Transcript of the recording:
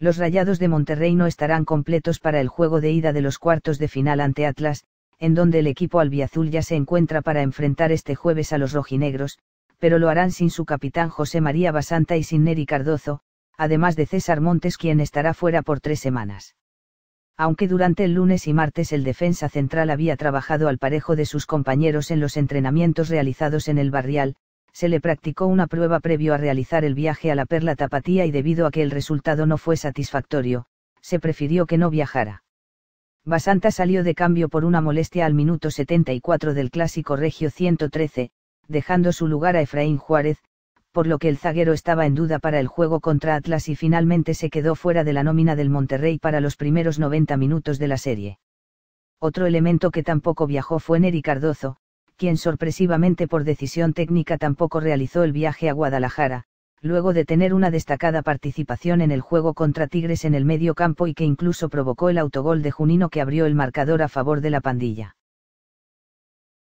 Los Rayados de Monterrey no estarán completos para el juego de ida de los cuartos de final ante Atlas, en donde el equipo albiazul ya se encuentra para enfrentar este jueves a los rojinegros, pero lo harán sin su capitán José María Basanta y sin Neri Cardozo, además de César Montes quien estará fuera por tres semanas. Aunque durante el lunes y martes el defensa central había trabajado al parejo de sus compañeros en los entrenamientos realizados en el barrial, se le practicó una prueba previo a realizar el viaje a la Perla Tapatía y debido a que el resultado no fue satisfactorio, se prefirió que no viajara. Basanta salió de cambio por una molestia al minuto 74 del clásico Regio 113, dejando su lugar a Efraín Juárez, por lo que el zaguero estaba en duda para el juego contra Atlas y finalmente se quedó fuera de la nómina del Monterrey para los primeros 90 minutos de la serie. Otro elemento que tampoco viajó fue Neri Cardozo, quien sorpresivamente por decisión técnica tampoco realizó el viaje a Guadalajara, luego de tener una destacada participación en el juego contra Tigres en el medio campo y que incluso provocó el autogol de Junino que abrió el marcador a favor de la pandilla.